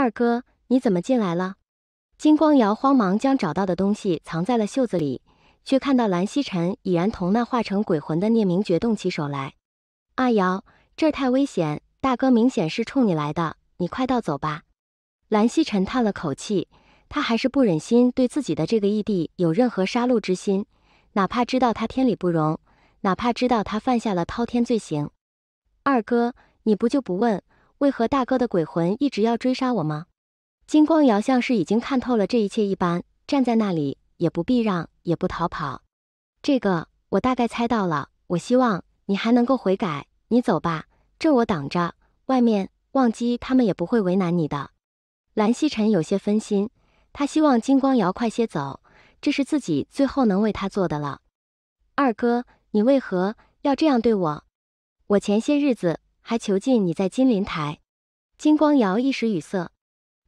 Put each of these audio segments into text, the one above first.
二哥，你怎么进来了？金光瑶慌忙将找到的东西藏在了袖子里，却看到蓝曦臣已然同那化成鬼魂的聂明觉动起手来。阿瑶，这儿太危险，大哥明显是冲你来的，你快倒走吧。蓝曦臣叹了口气，他还是不忍心对自己的这个义弟有任何杀戮之心，哪怕知道他天理不容，哪怕知道他犯下了滔天罪行。二哥，你不就不问？为何大哥的鬼魂一直要追杀我吗？金光瑶像是已经看透了这一切一般，站在那里也不避让，也不逃跑。这个我大概猜到了，我希望你还能够悔改。你走吧，这我挡着。外面，忘机他们也不会为难你的。蓝曦臣有些分心，他希望金光瑶快些走，这是自己最后能为他做的了。二哥，你为何要这样对我？我前些日子。还囚禁你在金鳞台，金光瑶一时语塞。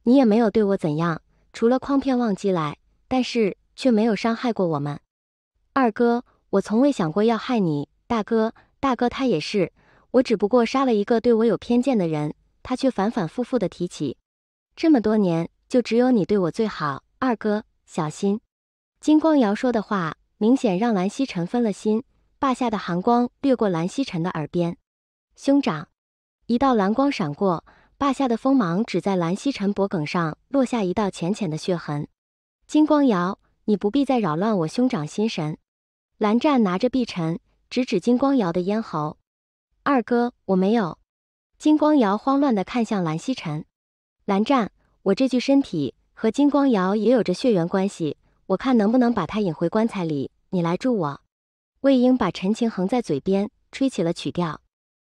你也没有对我怎样，除了诓骗忘机来，但是却没有伤害过我们。二哥，我从未想过要害你。大哥，大哥，他也是，我只不过杀了一个对我有偏见的人，他却反反复复的提起，这么多年，就只有你对我最好。二哥，小心。金光瑶说的话明显让蓝曦臣分了心，霸下的寒光掠过蓝曦臣的耳边，兄长。一道蓝光闪过，霸下的锋芒只在蓝曦臣脖颈上落下一道浅浅的血痕。金光瑶，你不必再扰乱我兄长心神。蓝湛拿着碧晨，直指金光瑶的咽喉。二哥，我没有。金光瑶慌乱地看向蓝曦臣。蓝湛，我这具身体和金光瑶也有着血缘关系，我看能不能把他引回棺材里。你来助我。魏婴把陈情横在嘴边，吹起了曲调。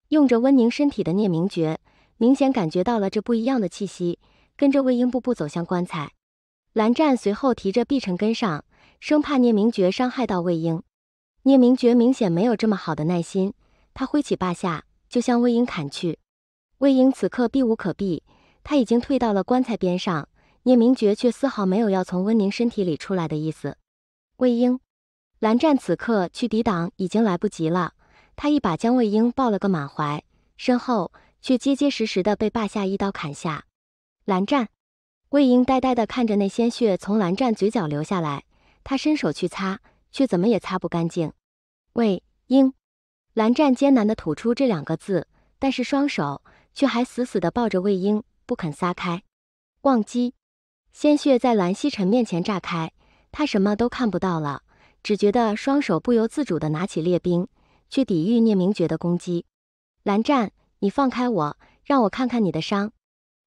用着温宁身体的聂明觉明显感觉到了这不一样的气息，跟着魏婴步步走向棺材。蓝湛随后提着碧晨跟上，生怕聂明觉伤害到魏婴。聂明觉明显没有这么好的耐心，他挥起霸下就向魏婴砍去。魏婴此刻避无可避，他已经退到了棺材边上，聂明觉却丝毫没有要从温宁身体里出来的意思。魏婴、蓝湛此刻去抵挡已经来不及了。他一把将魏婴抱了个满怀，身后却结结实实的被霸下一刀砍下。蓝湛，魏婴呆呆的看着那鲜血从蓝湛嘴角流下来，他伸手去擦，却怎么也擦不干净。魏婴，蓝湛艰难的吐出这两个字，但是双手却还死死的抱着魏婴，不肯撒开。忘机，鲜血在蓝曦臣面前炸开，他什么都看不到了，只觉得双手不由自主的拿起猎兵。去抵御聂明觉的攻击，蓝湛，你放开我，让我看看你的伤。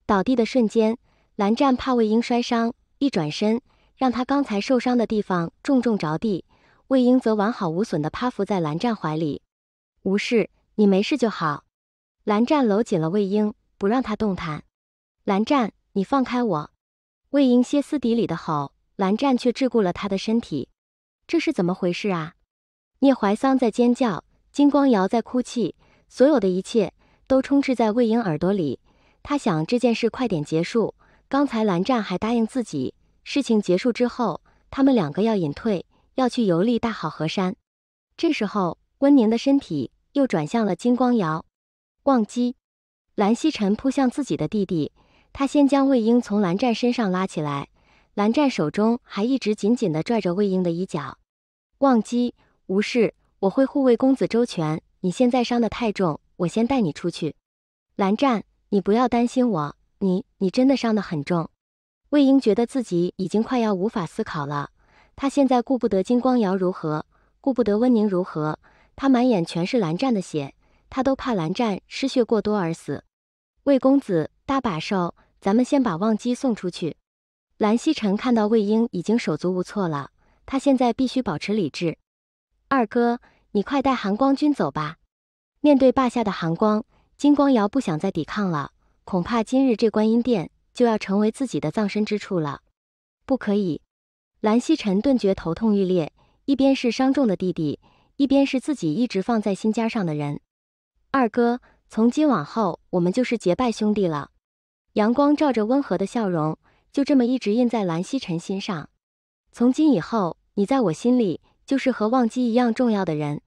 倒地的瞬间，蓝湛怕魏婴摔伤，一转身，让他刚才受伤的地方重重着地。魏婴则完好无损地趴伏在蓝湛怀里。无事，你没事就好。蓝湛搂紧了魏婴，不让他动弹。蓝湛，你放开我！魏婴歇斯底里的吼，蓝湛却桎梏了他的身体。这是怎么回事啊？聂怀桑在尖叫。金光瑶在哭泣，所有的一切都充斥在魏婴耳朵里。他想这件事快点结束。刚才蓝湛还答应自己，事情结束之后，他们两个要隐退，要去游历大好河山。这时候，温宁的身体又转向了金光瑶。忘机，蓝曦臣扑向自己的弟弟，他先将魏婴从蓝湛身上拉起来，蓝湛手中还一直紧紧的拽着魏婴的衣角。忘机，无事。我会护卫公子周全。你现在伤得太重，我先带你出去。蓝湛，你不要担心我，你你真的伤得很重。魏婴觉得自己已经快要无法思考了，他现在顾不得金光瑶如何，顾不得温宁如何，他满眼全是蓝湛的血，他都怕蓝湛失血过多而死。魏公子大把手，咱们先把忘机送出去。蓝曦臣看到魏婴已经手足无措了，他现在必须保持理智。二哥，你快带韩光君走吧！面对霸下的韩光，金光瑶不想再抵抗了，恐怕今日这观音殿就要成为自己的葬身之处了。不可以！蓝曦臣顿觉头痛欲裂，一边是伤重的弟弟，一边是自己一直放在心尖上的人。二哥，从今往后，我们就是结拜兄弟了。阳光照着温和的笑容，就这么一直印在蓝曦臣心上。从今以后，你在我心里。就是和忘机一样重要的人，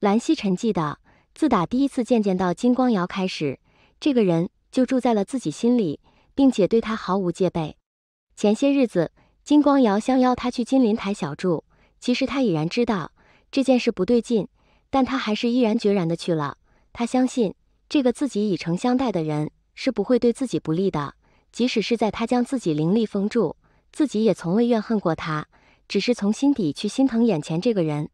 蓝曦臣记得，自打第一次见见到金光瑶开始，这个人就住在了自己心里，并且对他毫无戒备。前些日子，金光瑶相邀他去金陵台小住，其实他已然知道这件事不对劲，但他还是毅然决然的去了。他相信，这个自己以诚相待的人是不会对自己不利的。即使是在他将自己灵力封住，自己也从未怨恨过他。只是从心底去心疼眼前这个人。